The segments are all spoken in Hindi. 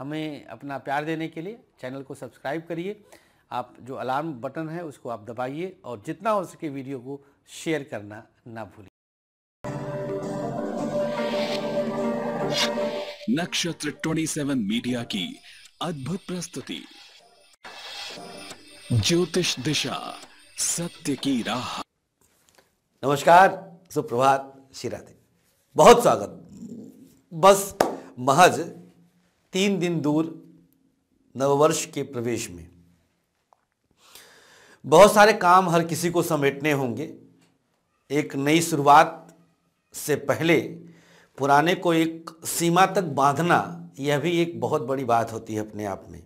हमें अपना प्यार देने के लिए चैनल को सब्सक्राइब करिए आप जो अलार्म बटन है उसको आप दबाइए और जितना हो सके वीडियो को शेयर करना ना भूलिए नक्षत्र 27 मीडिया की अद्भुत प्रस्तुति ज्योतिष दिशा सत्य की राह नमस्कार सुप्रभात शिराधे बहुत स्वागत बस महज तीन दिन दूर नववर्ष के प्रवेश में बहुत सारे काम हर किसी को समेटने होंगे एक नई शुरुआत से पहले पुराने को एक सीमा तक बांधना यह भी एक बहुत बड़ी बात होती है अपने आप में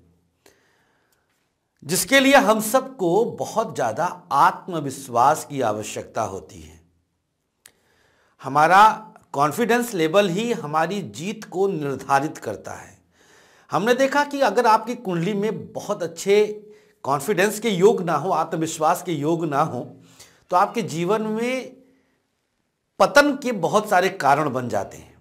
जिसके लिए हम सबको बहुत ज़्यादा आत्मविश्वास की आवश्यकता होती है हमारा कॉन्फिडेंस लेवल ही हमारी जीत को निर्धारित करता है हमने देखा कि अगर आपकी कुंडली में बहुत अच्छे कॉन्फिडेंस के योग ना हो आत्मविश्वास के योग ना हो तो आपके जीवन में पतन के बहुत सारे कारण बन जाते हैं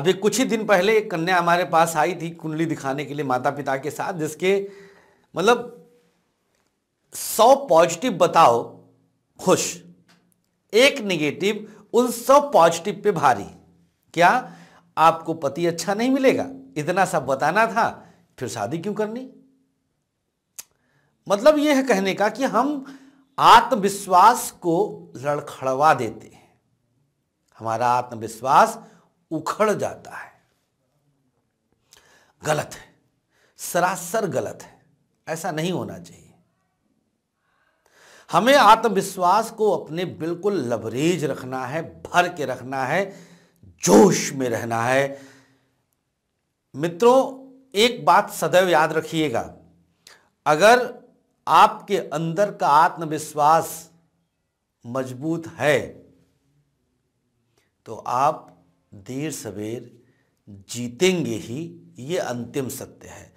अभी कुछ ही दिन पहले एक कन्या हमारे पास आई थी कुंडली दिखाने के लिए माता पिता के साथ जिसके मतलब सौ पॉजिटिव बताओ खुश एक निगेटिव उन सौ पॉजिटिव पे भारी क्या आपको पति अच्छा नहीं मिलेगा इतना सब बताना था फिर शादी क्यों करनी मतलब यह है कहने का कि हम आत्मविश्वास को लड़खड़वा देते हैं हमारा आत्मविश्वास उखड़ जाता है गलत है सरासर गलत है ऐसा नहीं होना चाहिए हमें आत्मविश्वास को अपने बिल्कुल लबरेज रखना है भर के रखना है जोश में रहना है मित्रों एक बात सदैव याद रखिएगा अगर आपके अंदर का आत्मविश्वास मजबूत है तो आप देर सवेर जीतेंगे ही ये अंतिम सत्य है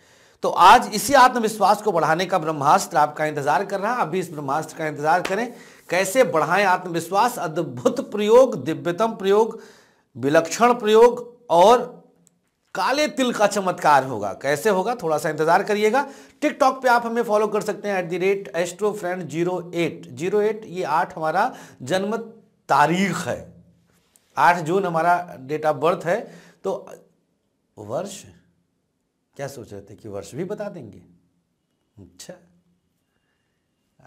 तो आज इसी आत्मविश्वास को बढ़ाने का ब्रह्मास्त्र आपका इंतजार कर रहा है आप भी इस ब्रह्मास्त्र का इंतजार करें कैसे बढ़ाएं आत्मविश्वास अद्भुत प्रयोग दिव्यतम प्रयोग विलक्षण प्रयोग और काले तिल का चमत्कार होगा कैसे होगा थोड़ा सा इंतजार करिएगा टिकटॉक पे आप हमें फॉलो कर सकते हैं at the rate astro friend zero eight zero eight ये आठ हमारा जन्म तारीख है आठ जून हमारा डेट ऑफ बर्थ है तो वर्ष क्या सोच रहे थे कि वर्ष भी बता देंगे अच्छा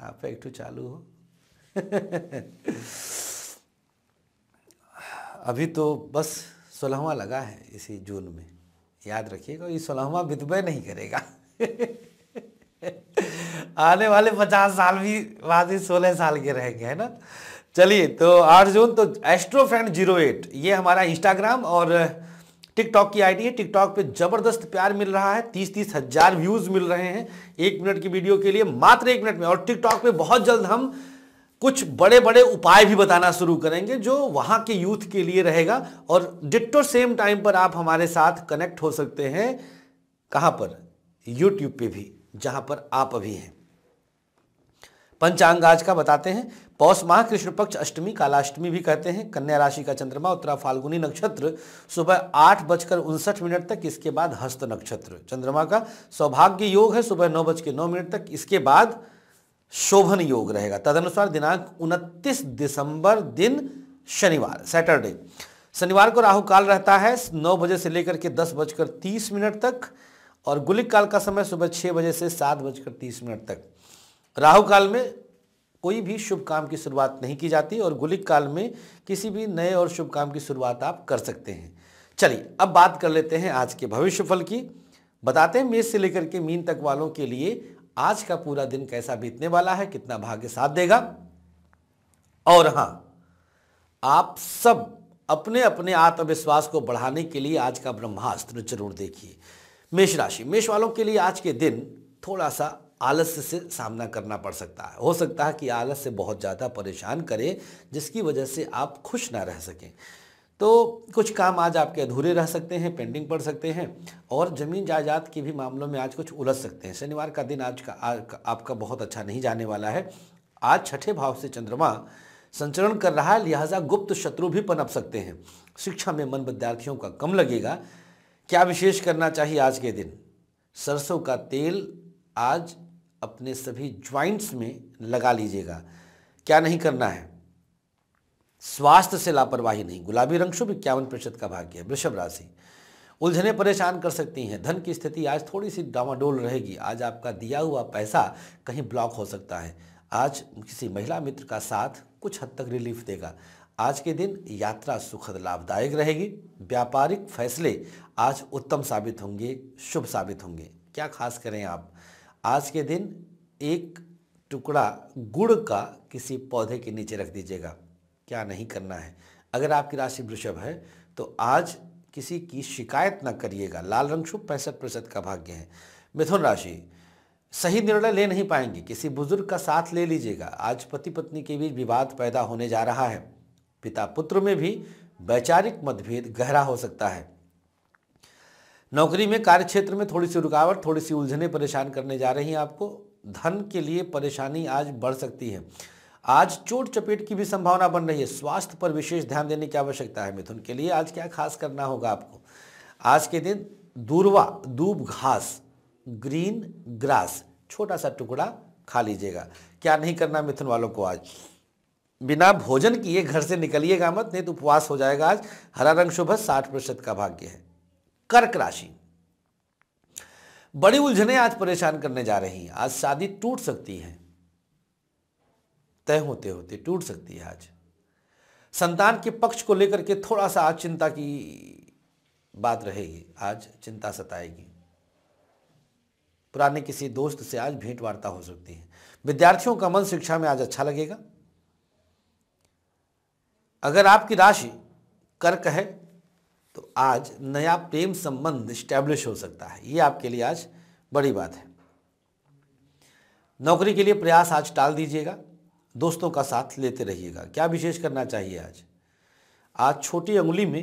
आप एक टू चालू हो अभी तो बस सोलहवा लगा है इसी जून में याद रखिएगा ये सोलहवा विधवा नहीं करेगा आने वाले पचास साल भी बाद सोलह साल के रहेंगे है ना चलिए तो आठ जून तो एस्ट्रो फ्रेंड जीरो एट ये हमारा इंस्टाग्राम और टिकटॉक की आईडी है टिकटॉक पे जबरदस्त प्यार मिल रहा है तीस तीस हजार व्यूज मिल रहे हैं एक मिनट की वीडियो के लिए मात्र एक मिनट में और टिकटॉक पे बहुत जल्द हम कुछ बड़े बड़े उपाय भी बताना शुरू करेंगे जो वहाँ के यूथ के लिए रहेगा और डिट्टो सेम टाइम पर आप हमारे साथ कनेक्ट हो सकते हैं कहाँ पर यूट्यूब पे भी जहाँ पर आप अभी हैं पंचांग आज का बताते हैं पौष माह कृष्ण पक्ष अष्टमी कालाष्टमी भी कहते हैं कन्या राशि का चंद्रमा उत्तरा फाल्गुनी नक्षत्र सुबह आठ बजकर उनसठ मिनट तक इसके बाद हस्त नक्षत्र चंद्रमा का सौभाग्य योग है सुबह नौ बज के नौ मिनट तक इसके बाद शोभन योग रहेगा तदनुसार दिनांक 29 दिसंबर दिन शनिवार सैटरडे शनिवार को राहु काल रहता है 9 बजे से लेकर के दस बजकर तीस मिनट तक और गुलिक काल का समय सुबह छः बजे से सात बजकर तीस मिनट तक राहु काल में कोई भी शुभ काम की शुरुआत नहीं की जाती और गुलिक काल में किसी भी नए और शुभ काम की शुरुआत आप कर सकते हैं चलिए अब बात कर लेते हैं आज के भविष्यफल की बताते हैं मेष से लेकर के मीन तक वालों के लिए आज का पूरा दिन कैसा बीतने वाला है कितना भाग्य साथ देगा और हां आप सब अपने अपने आत्मविश्वास को बढ़ाने के लिए आज का ब्रह्मास्त्र जरूर देखिए मेष राशि मेष वालों के लिए आज के दिन थोड़ा सा आलस्य से सामना करना पड़ सकता है हो सकता है कि आलस से बहुत ज़्यादा परेशान करे जिसकी वजह से आप खुश ना रह सकें तो कुछ काम आज आपके अधूरे रह सकते हैं पेंडिंग पड़ सकते हैं और ज़मीन जायदाद के भी मामलों में आज कुछ उलझ सकते हैं शनिवार का दिन आज का आपका बहुत अच्छा नहीं जाने वाला है आज छठे भाव से चंद्रमा संचरण कर रहा है लिहाजा गुप्त शत्रु भी पनप सकते हैं शिक्षा में मन विद्यार्थियों का कम लगेगा क्या विशेष करना चाहिए आज के दिन सरसों का तेल आज अपने सभी ज्वाइंट्स में लगा लीजिएगा क्या नहीं करना है स्वास्थ्य से लापरवाही नहीं गुलाबी रंग शुभ इक्यावन प्रतिशत का भाग्य है वृषभ राशि उलझने परेशान कर सकती हैं धन की स्थिति आज थोड़ी सी डामाडोल रहेगी आज आपका दिया हुआ पैसा कहीं ब्लॉक हो सकता है आज किसी महिला मित्र का साथ कुछ हद तक रिलीफ देगा आज के दिन यात्रा सुखद लाभदायक रहेगी व्यापारिक फैसले आज उत्तम साबित होंगे शुभ साबित होंगे क्या खास करें आप आज के दिन एक टुकड़ा गुड़ का किसी पौधे के नीचे रख दीजिएगा क्या नहीं करना है अगर आपकी राशि वृषभ है तो आज किसी की शिकायत ना करिएगा लाल रंग शुभ पैंसठ प्रतिशत का भाग्य है मिथुन राशि सही निर्णय ले नहीं पाएंगे किसी बुजुर्ग का साथ ले लीजिएगा आज पति पत्नी के बीच विवाद पैदा होने जा रहा है पिता पुत्र में भी वैचारिक मतभेद गहरा हो सकता है नौकरी में कार्य क्षेत्र में थोड़ी सी रुकावट थोड़ी सी उलझने परेशान करने जा रही हैं आपको धन के लिए परेशानी आज बढ़ सकती है आज चोट चपेट की भी संभावना बन रही है स्वास्थ्य पर विशेष ध्यान देने की आवश्यकता है मिथुन के लिए आज क्या खास करना होगा आपको आज के दिन दूरवा दूब घास ग्रीन ग्रास छोटा सा टुकड़ा खा लीजिएगा क्या नहीं करना मिथुन वालों को आज बिना भोजन किए घर से निकलिएगा मत नहीं तो उपवास हो जाएगा आज हरा रंग शुभ साठ प्रतिशत का भाग्य है कर्क राशि बड़ी उलझने आज परेशान करने जा रही हैं आज शादी टूट सकती है तय होते होते टूट सकती है आज संतान के पक्ष को लेकर के थोड़ा सा आज चिंता की बात रहेगी आज चिंता सताएगी पुराने किसी दोस्त से आज भेंट वार्ता हो सकती है विद्यार्थियों का मन शिक्षा में आज अच्छा लगेगा अगर आपकी राशि कर्क है तो आज नया प्रेम संबंध स्टैब्लिश हो सकता है ये आपके लिए आज बड़ी बात है नौकरी के लिए प्रयास आज टाल दीजिएगा दोस्तों का साथ लेते रहिएगा क्या विशेष करना चाहिए आज आज छोटी उंगली में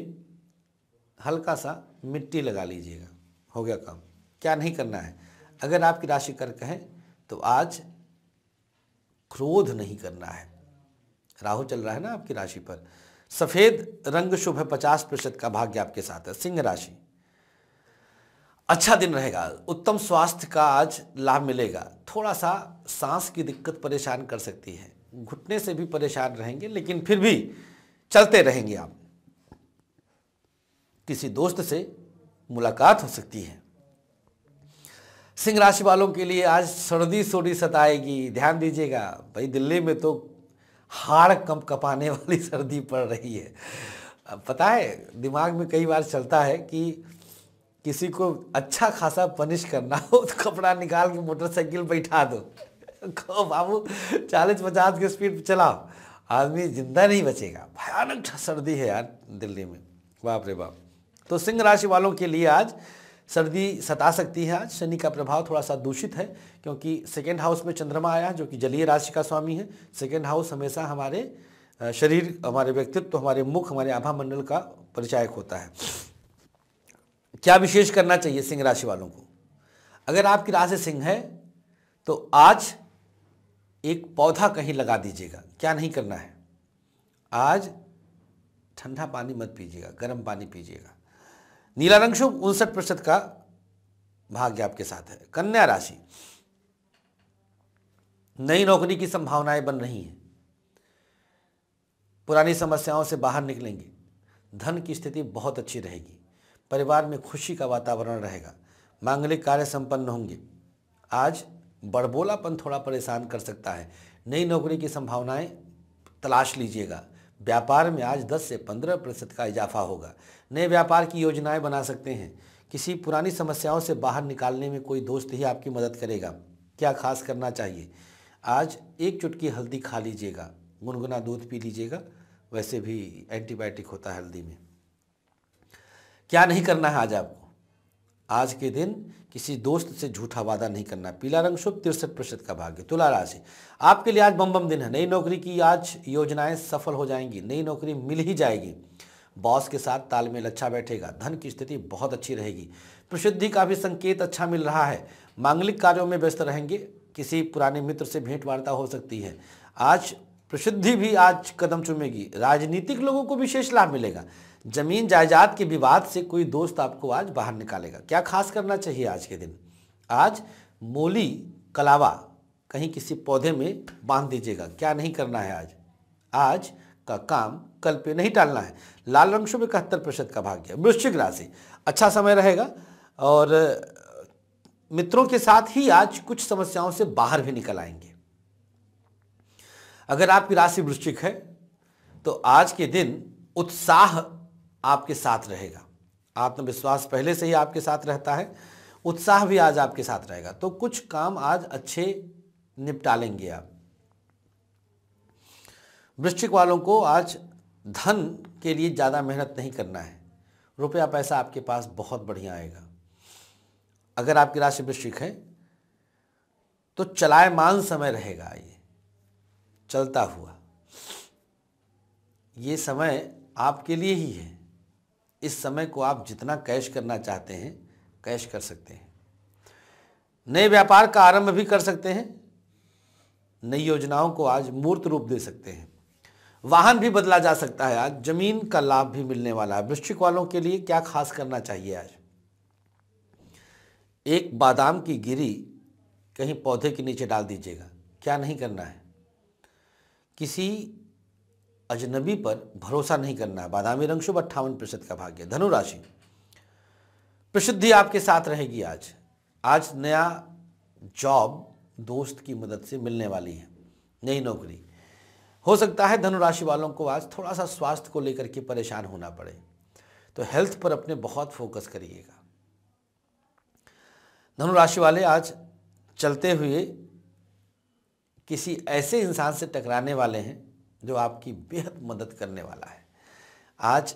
हल्का सा मिट्टी लगा लीजिएगा हो गया काम क्या नहीं करना है अगर आपकी राशि कर्क है तो आज क्रोध नहीं करना है राहु चल रहा है ना आपकी राशि पर सफ़ेद रंग शुभ है पचास प्रतिशत का भाग्य आपके साथ है सिंह राशि अच्छा दिन रहेगा उत्तम स्वास्थ्य का आज लाभ मिलेगा थोड़ा सा सांस की दिक्कत परेशान कर सकती है घुटने से भी परेशान रहेंगे लेकिन फिर भी चलते रहेंगे आप किसी दोस्त से मुलाकात हो सकती है सिंह राशि वालों के लिए आज सर्दी सोडी सताएगी ध्यान दीजिएगा भाई दिल्ली में तो हाड़ कम कपाने वाली सर्दी पड़ रही है अब पता है दिमाग में कई बार चलता है कि किसी को अच्छा खासा पनिश करना हो तो कपड़ा निकाल के मोटरसाइकिल बैठा दो बाबू चालीस पचास की स्पीड चलाओ आदमी जिंदा नहीं बचेगा भयानक सर्दी है यार दिल्ली में बाप रे बाप तो सिंह राशि वालों के लिए आज सर्दी सता सकती है आज शनि का प्रभाव थोड़ा सा दूषित है क्योंकि सेकेंड हाउस में चंद्रमा आया जो कि जलीय राशि का स्वामी है सेकेंड हाउस हमेशा हमारे शरीर हमारे व्यक्तित्व तो हमारे मुख हमारे आभा मंडल का परिचायक होता है क्या विशेष करना चाहिए सिंह राशि वालों को अगर आपकी राशि सिंह है तो आज एक पौधा कहीं लगा दीजिएगा क्या नहीं करना है आज ठंडा पानी मत पीजिएगा गर्म पानी पीजिएगा नीला रंग शुभ उनसठ प्रतिशत का भाग्य आपके साथ है कन्या राशि नई नौकरी की संभावनाएं बन रही हैं पुरानी समस्याओं से बाहर निकलेंगे धन की स्थिति बहुत अच्छी रहेगी परिवार में खुशी का वातावरण रहेगा मांगलिक कार्य संपन्न होंगे आज बड़बोलापन थोड़ा परेशान कर सकता है नई नौकरी की संभावनाएं तलाश लीजिएगा व्यापार में आज 10 से 15 प्रतिशत का इजाफा होगा नए व्यापार की योजनाएं बना सकते हैं किसी पुरानी समस्याओं से बाहर निकालने में कोई दोस्त ही आपकी मदद करेगा क्या खास करना चाहिए आज एक चुटकी हल्दी खा लीजिएगा गुनगुना दूध पी लीजिएगा वैसे भी एंटीबायोटिक होता है हल्दी में क्या नहीं करना है आज आपको आज के दिन किसी दोस्त से झूठा वादा नहीं करना पीला रंग शुभ तिरसठ प्रतिशत का भाग्य तुला राशि आपके लिए आज बम बम दिन है नई नौकरी की आज योजनाएं सफल हो जाएंगी नई नौकरी मिल ही जाएगी बॉस के साथ तालमेल अच्छा बैठेगा धन की स्थिति बहुत अच्छी रहेगी प्रसिद्धि का भी संकेत अच्छा मिल रहा है मांगलिक कार्यों में व्यस्त रहेंगे किसी पुराने मित्र से भेंट वार्ता हो सकती है आज प्रसिद्धि भी आज कदम चूमेगी राजनीतिक लोगों को विशेष लाभ मिलेगा जमीन जायदाद के विवाद से कोई दोस्त आपको आज बाहर निकालेगा क्या खास करना चाहिए आज के दिन आज मूली कलावा कहीं किसी पौधे में बांध दीजिएगा क्या नहीं करना है आज आज का काम कल पे नहीं टालना है लाल रंग शुभ इकहत्तर प्रतिशत का भाग्य वृश्चिक राशि अच्छा समय रहेगा और मित्रों के साथ ही आज कुछ समस्याओं से बाहर भी निकल आएंगे अगर आपकी राशि वृश्चिक है तो आज के दिन उत्साह आपके साथ रहेगा आत्मविश्वास पहले से ही आपके साथ रहता है उत्साह भी आज आपके साथ रहेगा तो कुछ काम आज अच्छे निपटा लेंगे आप वृश्चिक वालों को आज धन के लिए ज़्यादा मेहनत नहीं करना है रुपया पैसा आपके पास बहुत बढ़िया आएगा अगर आपकी राशि वृश्चिक है तो चलायमान समय रहेगा ये चलता हुआ ये समय आपके लिए ही है इस समय को आप जितना कैश करना चाहते हैं कैश कर सकते हैं नए व्यापार का आरंभ भी कर सकते हैं नई योजनाओं को आज मूर्त रूप दे सकते हैं वाहन भी बदला जा सकता है आज जमीन का लाभ भी मिलने वाला है वृश्चिक वालों के लिए क्या खास करना चाहिए आज एक बादाम की गिरी कहीं पौधे के नीचे डाल दीजिएगा क्या नहीं करना है किसी अजनबी पर भरोसा नहीं करना है बादामी रंग शुभ अट्ठावन प्रतिशत का भाग्य धनुराशि प्रसिद्धि आपके साथ रहेगी आज आज नया जॉब दोस्त की मदद से मिलने वाली है नई नौकरी हो सकता है धनुराशि वालों को आज थोड़ा सा स्वास्थ्य को लेकर के परेशान होना पड़े तो हेल्थ पर अपने बहुत फोकस करिएगा धनुराशि वाले आज चलते हुए किसी ऐसे इंसान से टकराने वाले हैं जो आपकी बेहद मदद करने वाला है आज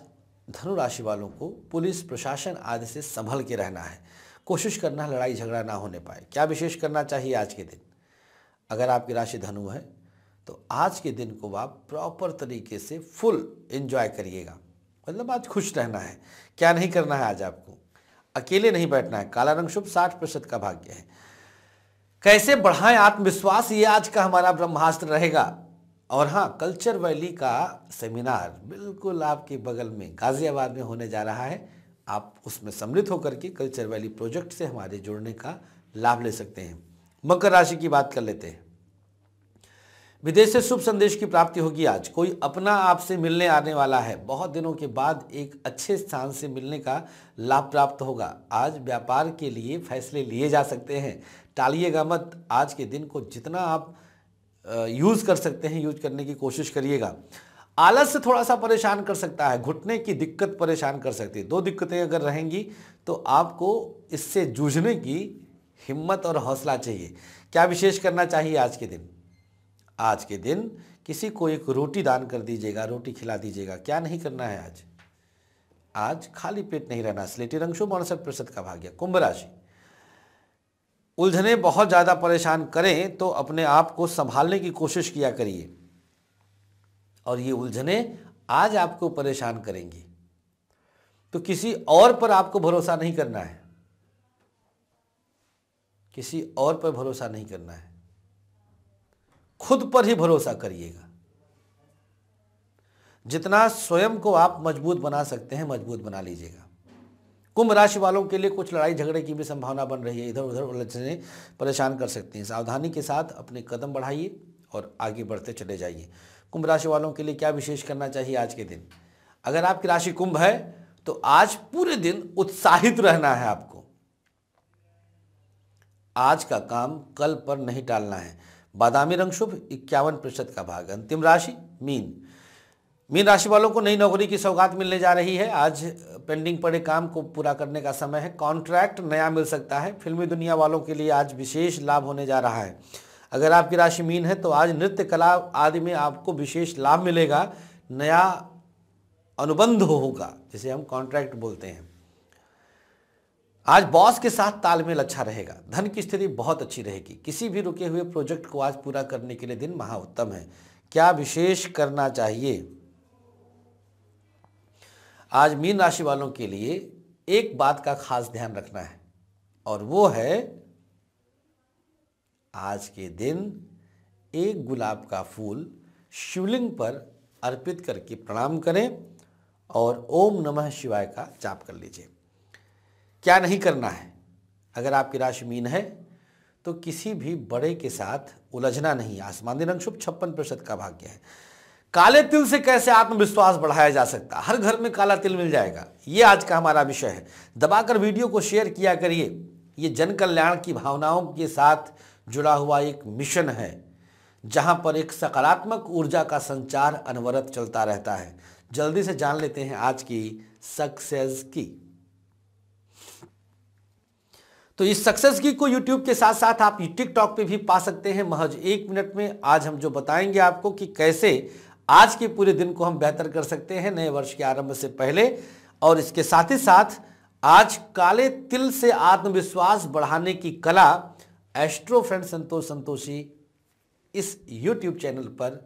धनु राशि वालों को पुलिस प्रशासन आदि से संभल के रहना है कोशिश करना है लड़ाई झगड़ा ना होने पाए क्या विशेष करना चाहिए आज के दिन अगर आपकी राशि धनु है तो आज के दिन को आप प्रॉपर तरीके से फुल एंजॉय करिएगा मतलब आज खुश रहना है क्या नहीं करना है आज आपको अकेले नहीं बैठना है काला रंग शुभ साठ प्रतिशत का भाग्य है कैसे बढ़ाएं आत्मविश्वास ये आज का हमारा ब्रह्मास्त्र रहेगा और हाँ कल्चर वैली का सेमिनार बिल्कुल आपके बगल में गाज़ियाबाद में होने जा रहा है आप उसमें सम्मिलित होकर के कल्चर वैली प्रोजेक्ट से हमारे जुड़ने का लाभ ले सकते हैं मकर राशि की बात कर लेते हैं विदेश से शुभ संदेश की प्राप्ति होगी आज कोई अपना आपसे मिलने आने वाला है बहुत दिनों के बाद एक अच्छे स्थान से मिलने का लाभ प्राप्त होगा आज व्यापार के लिए फैसले लिए जा सकते हैं टालिएगा मत आज के दिन को जितना आप यूज़ कर सकते हैं यूज करने की कोशिश करिएगा आलस से थोड़ा सा परेशान कर सकता है घुटने की दिक्कत परेशान कर सकती है दो दिक्कतें अगर रहेंगी तो आपको इससे जूझने की हिम्मत और हौसला चाहिए क्या विशेष करना चाहिए आज के दिन आज के दिन किसी को एक रोटी दान कर दीजिएगा रोटी खिला दीजिएगा क्या नहीं करना है आज आज खाली पेट नहीं रहना स्लेटी रंग शुभ प्रतिशत का भाग्य कुंभ राशि उलझने बहुत ज़्यादा परेशान करें तो अपने आप को संभालने की कोशिश किया करिए और ये उलझने आज आपको परेशान करेंगी तो किसी और पर आपको भरोसा नहीं करना है किसी और पर भरोसा नहीं करना है खुद पर ही भरोसा करिएगा जितना स्वयं को आप मजबूत बना सकते हैं मजबूत बना लीजिएगा कुंभ राशि वालों के लिए कुछ लड़ाई झगड़े की भी संभावना बन रही है इधर उधर उलझने परेशान कर सकते हैं सावधानी के साथ अपने कदम बढ़ाइए और आगे बढ़ते चले जाइए कुंभ राशि वालों के लिए क्या विशेष करना चाहिए आज के दिन अगर आपकी राशि कुंभ है तो आज पूरे दिन उत्साहित रहना है आपको आज का काम कल पर नहीं टालना है बादामी रंग शुभ इक्यावन प्रतिशत का भाग अंतिम राशि मीन मीन राशि वालों को नई नौकरी की सौगात मिलने जा रही है आज पेंडिंग पड़े काम को पूरा करने का समय है कॉन्ट्रैक्ट नया मिल सकता है फिल्मी दुनिया वालों के लिए आज विशेष लाभ होने जा रहा है अगर आपकी राशि मीन है तो आज नृत्य कला आदि में आपको विशेष लाभ मिलेगा नया अनुबंध होगा जिसे हम कॉन्ट्रैक्ट बोलते हैं आज बॉस के साथ तालमेल अच्छा रहेगा धन की स्थिति बहुत अच्छी रहेगी किसी भी रुके हुए प्रोजेक्ट को आज पूरा करने के लिए दिन महाउत्तम है क्या विशेष करना चाहिए आज मीन राशि वालों के लिए एक बात का खास ध्यान रखना है और वो है आज के दिन एक गुलाब का फूल शिवलिंग पर अर्पित करके प्रणाम करें और ओम नमः शिवाय का जाप कर लीजिए क्या नहीं करना है अगर आपकी राशि मीन है तो किसी भी बड़े के साथ उलझना नहीं आसमान दिन अंशुभ छप्पन प्रतिशत का भाग्य है काले तिल से कैसे आत्मविश्वास बढ़ाया जा सकता हर घर में काला तिल मिल जाएगा ये आज का हमारा विषय है दबाकर वीडियो को शेयर किया करिए ये जन कल्याण की भावनाओं के साथ जुड़ा हुआ एक मिशन है जहाँ पर एक सकारात्मक ऊर्जा का संचार अनवरत चलता रहता है जल्दी से जान लेते हैं आज की सक्सेस की तो इस सक्सेस की को यूट्यूब के साथ साथ आप टिकटॉक पे भी पा सकते हैं महज एक मिनट में आज हम जो बताएंगे आपको कि कैसे आज के पूरे दिन को हम बेहतर कर सकते हैं नए वर्ष के आरंभ से पहले और इसके साथ ही साथ आज काले तिल से आत्मविश्वास बढ़ाने की कला एस्ट्रो फ्रेंड संतोष संतोषी इस यूट्यूब चैनल पर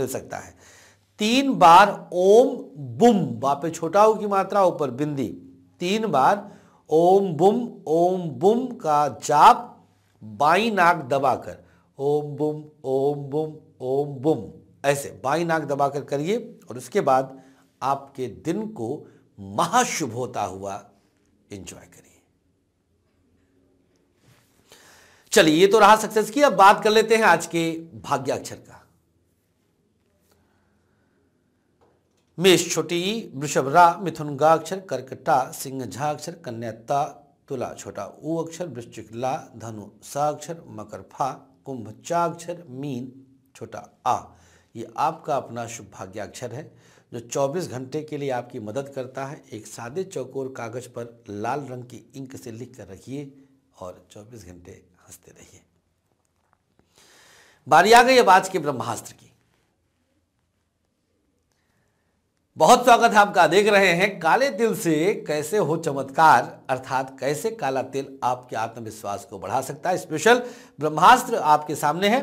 मिल सकता है तीन बार ओम बुम वापे छोटा की मात्रा ऊपर बिंदी तीन बार ओम बुम ओम बुम का जाप बाई नाक दबाकर ओम बुम ओम बुम ओम बुम ऐसे बाई नाक दबाकर करिए और उसके बाद आपके दिन को महाशुभ होता हुआ एंजॉय करिए चलिए ये तो रहा सक्सेस की अब बात कर लेते हैं आज के भाग्याक्षर का मेष छोटी वृषभ रा मिथुन गा अक्षर कर्कटा सिंह झा अक्षर कन्याता तुला छोटा ऊ अक्षर वृश्चिक ला धनु सा अक्षर मकर फा कुंभ चाक्षर मीन छोटा आ ये आपका अपना शुभ भाग्याक्षर है जो 24 घंटे के लिए आपकी मदद करता है एक सादे चौकोर कागज़ पर लाल रंग की इंक से लिख कर रखिए और 24 घंटे हंसते रहिए बारी आ गई अब आज के ब्रह्मास्त्र की बहुत स्वागत है आपका देख रहे हैं काले तिल से कैसे हो चमत्कार अर्थात कैसे काला तिल आपके आत्मविश्वास को बढ़ा सकता है स्पेशल ब्रह्मास्त्र आपके सामने है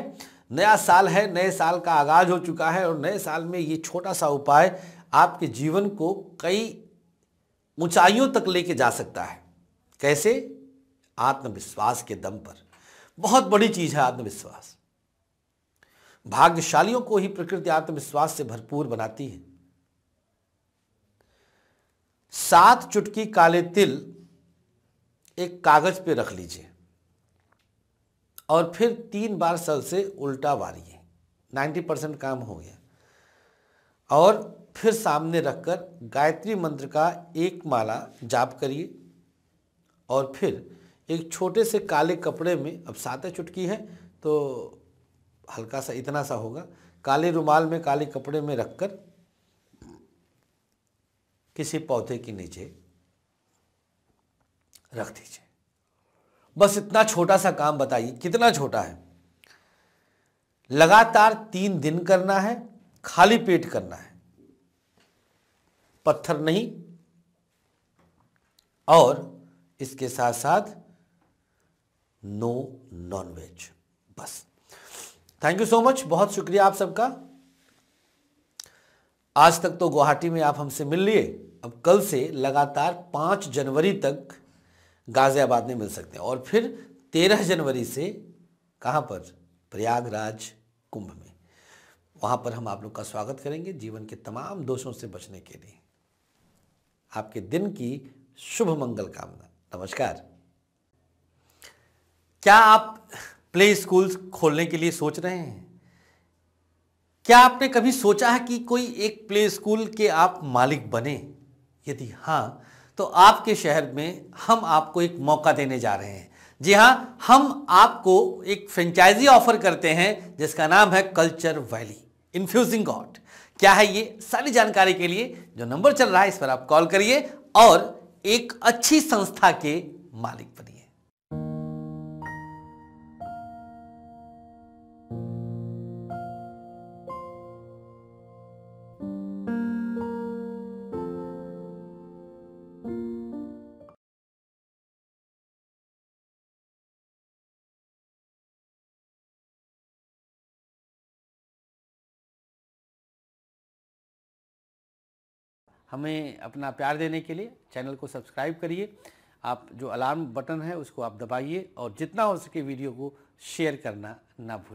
नया साल है नए साल का आगाज हो चुका है और नए साल में ये छोटा सा उपाय आपके जीवन को कई ऊंचाइयों तक लेके जा सकता है कैसे आत्मविश्वास के दम पर बहुत बड़ी चीज है आत्मविश्वास भाग्यशालियों को ही प्रकृति आत्मविश्वास से भरपूर बनाती है सात चुटकी काले तिल एक कागज पे रख लीजिए और फिर तीन बार सर से उल्टा वारिए 90 परसेंट काम हो गया और फिर सामने रखकर गायत्री मंत्र का एक माला जाप करिए और फिर एक छोटे से काले कपड़े में अब सात चुटकी है तो हल्का सा इतना सा होगा काले रुमाल में काले कपड़े में रखकर किसी पौधे के नीचे रख दीजिए बस इतना छोटा सा काम बताइए कितना छोटा है लगातार तीन दिन करना है खाली पेट करना है पत्थर नहीं और इसके साथ साथ नो नॉन वेज बस थैंक यू सो मच बहुत शुक्रिया आप सबका आज तक तो गुवाहाटी में आप हमसे मिल लिए अब कल से लगातार पांच जनवरी तक गाज़ियाबाद में मिल सकते हैं और फिर तेरह जनवरी से कहाँ पर प्रयागराज कुंभ में वहाँ पर हम आप लोग का स्वागत करेंगे जीवन के तमाम दोषों से बचने के लिए आपके दिन की शुभ मंगल कामना नमस्कार क्या आप प्ले स्कूल्स खोलने के लिए सोच रहे हैं क्या आपने कभी सोचा है कि कोई एक प्ले स्कूल के आप मालिक बने यदि हाँ तो आपके शहर में हम आपको एक मौका देने जा रहे हैं जी हाँ हम आपको एक फ्रेंचाइजी ऑफर करते हैं जिसका नाम है कल्चर वैली इन्फ्यूजिंग गॉड क्या है ये सारी जानकारी के लिए जो नंबर चल रहा है इस पर आप कॉल करिए और एक अच्छी संस्था के मालिक बनिए हमें अपना प्यार देने के लिए चैनल को सब्सक्राइब करिए आप जो अलार्म बटन है उसको आप दबाइए और जितना हो सके वीडियो को शेयर करना ना भूलिए